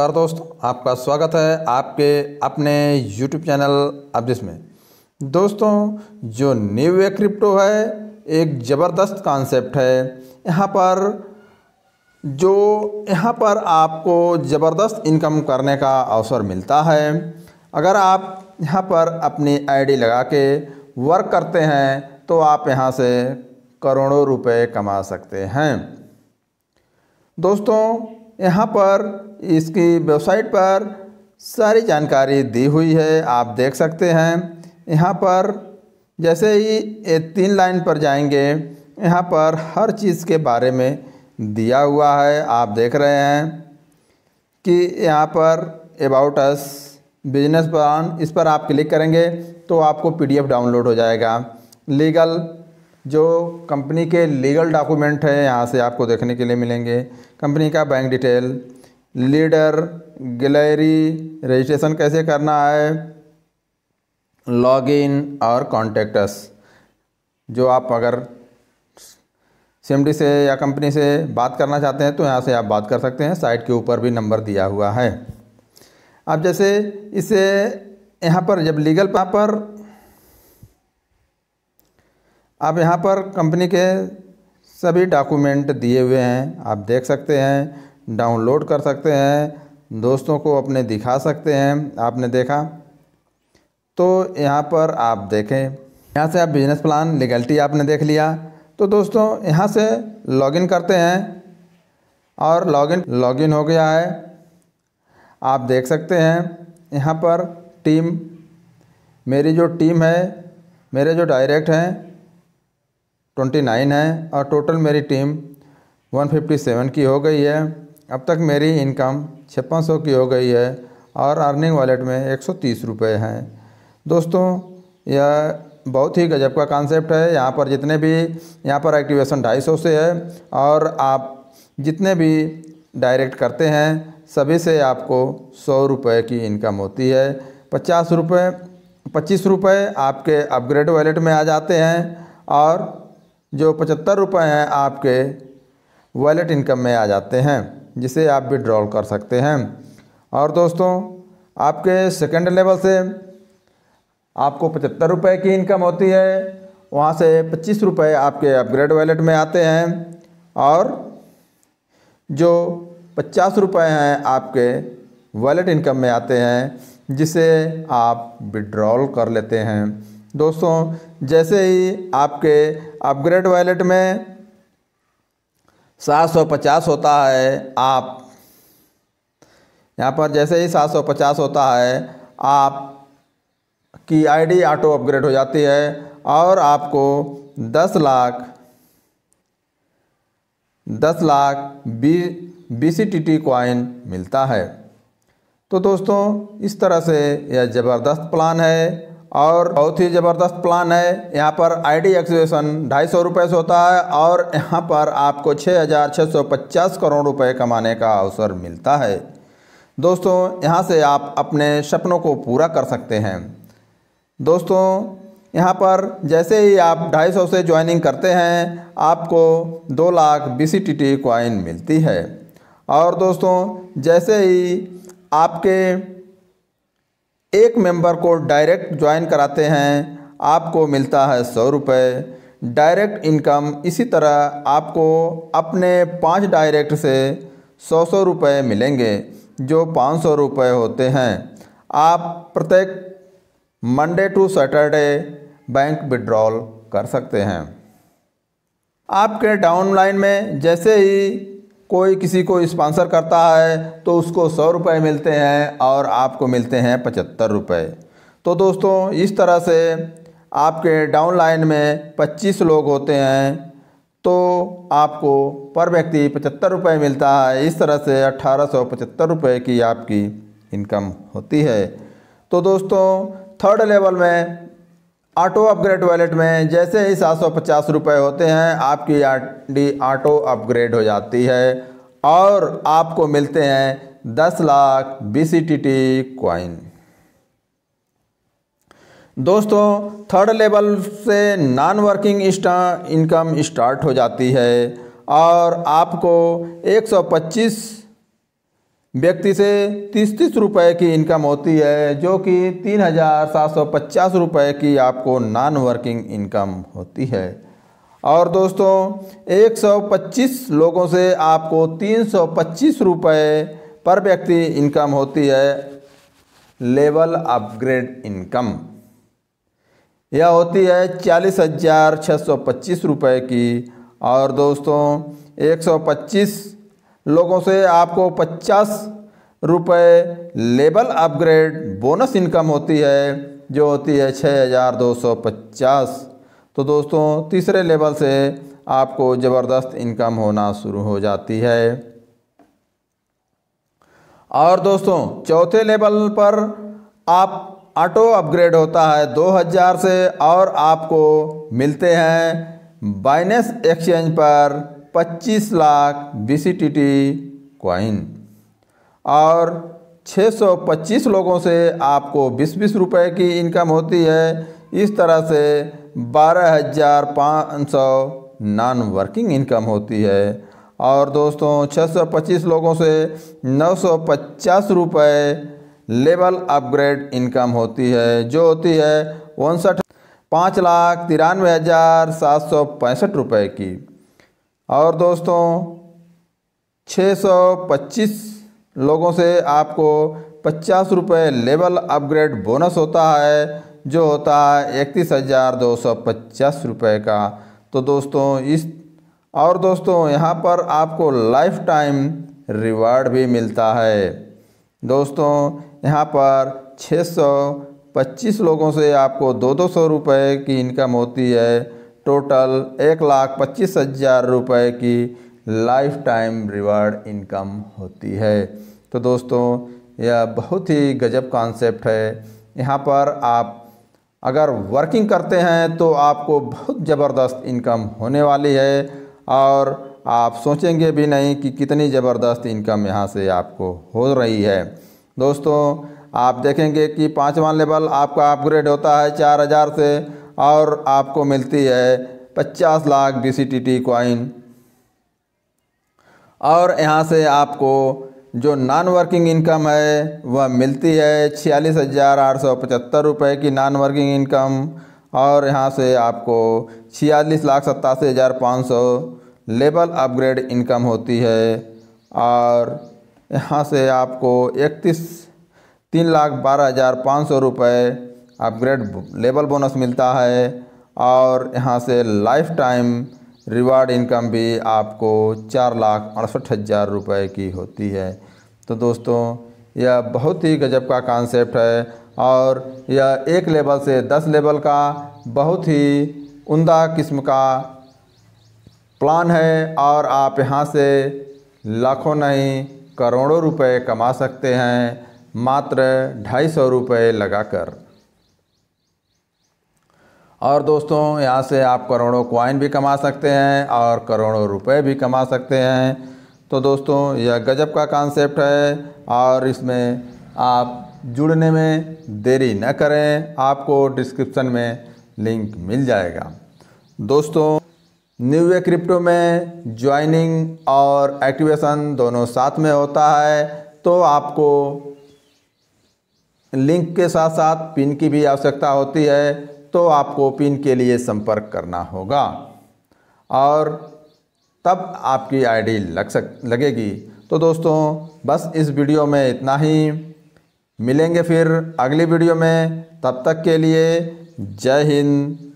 नमस्कार दोस्तों आपका स्वागत है आपके अपने YouTube चैनल अब में दोस्तों जो न्यू क्रिप्टो है एक ज़बरदस्त कॉन्सेप्ट है यहाँ पर जो यहाँ पर आपको ज़बरदस्त इनकम करने का अवसर मिलता है अगर आप यहाँ पर अपनी आईडी लगा के वर्क करते हैं तो आप यहाँ से करोड़ों रुपए कमा सकते हैं दोस्तों यहाँ पर इसकी वेबसाइट पर सारी जानकारी दी हुई है आप देख सकते हैं यहाँ पर जैसे ही ये तीन लाइन पर जाएंगे यहाँ पर हर चीज़ के बारे में दिया हुआ है आप देख रहे हैं कि यहाँ पर अबाउट अस बिजनेस प्लान इस पर आप क्लिक करेंगे तो आपको पीडीएफ डाउनलोड हो जाएगा लीगल जो कंपनी के लीगल डॉक्यूमेंट हैं यहाँ से आपको देखने के लिए मिलेंगे कंपनी का bank detail leader gallery registration कैसे करना है लॉगिन और कॉन्टेक्टस जो आप अगर सी से या कंपनी से बात करना चाहते हैं तो यहाँ से आप बात कर सकते हैं साइट के ऊपर भी नंबर दिया हुआ है अब जैसे इसे यहाँ पर जब लीगल पर आप यहाँ पर कंपनी के सभी डॉक्यूमेंट दिए हुए हैं आप देख सकते हैं डाउनलोड कर सकते हैं दोस्तों को अपने दिखा सकते हैं आपने देखा तो यहाँ पर आप देखें यहाँ से आप बिजनेस प्लान लीगलिटी आपने देख लिया तो दोस्तों यहाँ से लॉगिन करते हैं और लॉगिन लॉगिन हो गया है आप देख सकते हैं यहाँ पर टीम मेरी जो टीम है मेरे जो डायरेक्ट हैं ट्वेंटी नाइन है और टोटल मेरी टीम वन फिफ्टी सेवन की हो गई है अब तक मेरी इनकम छप्पन सौ की हो गई है और अर्निंग वॉलेट में एक सौ तीस रुपये हैं दोस्तों यह बहुत ही गजब का कॉन्सेप्ट है यहाँ पर जितने भी यहाँ पर एक्टिवेशन ढाई सौ से है और आप जितने भी डायरेक्ट करते हैं सभी से आपको सौ रुपये की इनकम होती है पचास रुपये पच्चीस रुपये आपके अपग्रेड वॉलेट में आ जाते हैं और जो पचहत्तर रुपये हैं आपके वॉलेट इनकम में आ जाते हैं जिसे आप विड्रॉल कर सकते हैं और दोस्तों आपके सेकंड लेवल से आपको पचहत्तर रुपये की इनकम होती है वहाँ से पच्चीस रुपये आपके अपग्रेड वॉलेट में आते हैं और जो पचास रुपये हैं आपके वॉलेट इनकम में आते हैं जिसे आप विड्रॉल कर लेते हैं दोस्तों जैसे ही आपके अपग्रेड वैलेट में 750 होता है आप यहाँ पर जैसे ही 750 होता है आप की आईडी ऑटो अपग्रेड हो जाती है और आपको 10 lakh 10 lakh B B C T T coin मिलता है तो दोस्तों इस तरह से यह ज़बरदस्त प्लान है और बहुत ही ज़बरदस्त प्लान है यहाँ पर आईडी एक्सेशन ढाई सौ रुपये से होता है और यहाँ पर आपको छः हज़ार छः सौ पचास करोड़ रुपए कमाने का अवसर मिलता है दोस्तों यहाँ से आप अपने सपनों को पूरा कर सकते हैं दोस्तों यहाँ पर जैसे ही आप ढाई सौ से ज्वाइनिंग करते हैं आपको दो lakh B C T T मिलती है और दोस्तों जैसे ही आपके एक मेंबर को डायरेक्ट ज्वाइन कराते हैं आपको मिलता है सौ रुपये डायरेक्ट इनकम इसी तरह आपको अपने पांच डायरेक्ट से सौ सौ रुपये मिलेंगे जो पाँच सौ रुपये होते हैं आप प्रत्येक Monday to Saturday bank withdrawal कर सकते हैं आपके डाउनलाइन में जैसे ही कोई किसी को स्पॉन्सर करता है तो उसको सौ रुपये मिलते हैं और आपको मिलते हैं पचहत्तर रुपये तो दोस्तों इस तरह से आपके डाउन लाइन में पच्चीस लोग होते हैं तो आपको पर व्यक्ति पचहत्तर रुपये मिलता है इस तरह से अट्ठारह सौ पचहत्तर रुपये की आपकी इनकम होती है तो दोस्तों थर्ड लेवल में ऑटो अपग्रेड वॉलेट में जैसे ही सात सौ पचास रुपये होते हैं आपकी डी ऑटो अपग्रेड हो जाती है और आपको मिलते हैं दस lakh B C T T coin दोस्तों थर्ड लेवल से नॉन वर्किंग इनकम स्टार्ट हो जाती है और आपको 125 व्यक्ति से तीस तीस रुपये की इनकम होती है जो कि तीन हज़ार सात सौ पचास रुपये की आपको नॉन वर्किंग इनकम होती है और दोस्तों एक सौ पच्चीस लोगों से आपको तीन सौ पच्चीस रुपये पर व्यक्ति इनकम होती है लेवल अपग्रेड इनकम यह होती है चालीस हज़ार छः सौ पच्चीस रुपये की और दोस्तों एक सौ पच्चीस लोगों से आपको पचास रुपये लेबल अपग्रेड बोनस इनकम होती है जो होती है छः हज़ार दो सौ पचास तो दोस्तों तीसरे लेवल से आपको ज़बरदस्त इनकम होना शुरू हो जाती है और दोस्तों चौथे लेवल पर आप ऑटो अपग्रेड होता है दो हज़ार से और आपको मिलते हैं बाइनेस एक्सचेंज पर 25 lakh B C T T coin और 625 लोगों से आपको बीस बीस रुपये की इनकम होती है इस तरह से बारह हज़ार पाँच सौ नॉन वर्किंग इनकम होती है और दोस्तों 625 लोगों से पचास रुपए लेवल अपग्रेड इनकम होती है जो होती है उनसठ पाँच लाख तिरानवे हज़ार सात सौ पैंसठ रुपये की और दोस्तों 625 लोगों से आपको पचास रुपये लेवल अपग्रेड बोनस होता है जो होता है इकतीस हज़ार दो सौ पचास रुपये का तो दोस्तों इस और दोस्तों यहाँ पर आपको लाइफ टाइम रिवार्ड भी मिलता है दोस्तों यहाँ पर 625 लोगों से आपको दो दो सौ रुपये की इनकम होती है टोटल एक लाख पच्चीस हज़ार रुपये की लाइफ टाइम रिवार्ड इनकम होती है तो दोस्तों यह बहुत ही गजब कॉन्सेप्ट है यहाँ पर आप अगर वर्किंग करते हैं तो आपको बहुत ज़बरदस्त इनकम होने वाली है और आप सोचेंगे भी नहीं कि कितनी ज़बरदस्त इनकम यहाँ से आपको हो रही है दोस्तों आप देखेंगे कि पाँचवा लेवल आपका अपग्रेड होता है चार हज़ार से और आपको मिलती है पचास lakh B C T T coin और यहाँ से आपको जो नॉन वर्किंग इनकम है वह मिलती है छियालीस हज़ार आठ सौ पचहत्तर रुपये की नॉन वर्किंग इनकम और यहाँ से आपको छियालीस लाख सत्तासी हज़ार पाँच सौ लेबल अपग्रेड इनकम होती है और यहाँ से आपको इकतीस तीन लाख बारह हज़ार पाँच सौ रुपये अपग्रेड लेवल बोनस मिलता है और यहाँ से लाइफ टाइम रिवार्ड इनकम भी आपको चार लाख अड़सठ हज़ार रुपये की होती है तो दोस्तों यह बहुत ही गजब का कॉन्सेप्ट है और यह एक लेवल से दस लेवल का बहुत ही उमदा किस्म का प्लान है और आप यहाँ से लाखों नहीं करोड़ों रुपए कमा सकते हैं मात्र ढाई सौ रुपये लगा कर और दोस्तों यहाँ से आप करोड़ों क्वाइन भी कमा सकते हैं और करोड़ों रुपए भी कमा सकते हैं तो दोस्तों यह गजब का कॉन्सेप्ट है और इसमें आप जुड़ने में देरी न करें आपको डिस्क्रिप्शन में लिंक मिल जाएगा दोस्तों न्यू ए क्रिप्टो में ज्वाइनिंग और एक्टिवेशन दोनों साथ में होता है तो आपको लिंक के साथ साथ पिन की भी आवश्यकता होती है तो आपको पिन के लिए संपर्क करना होगा और तब आपकी आईडी लग सक लगेगी तो दोस्तों बस इस वीडियो में इतना ही मिलेंगे फिर अगली वीडियो में तब तक के लिए जय हिंद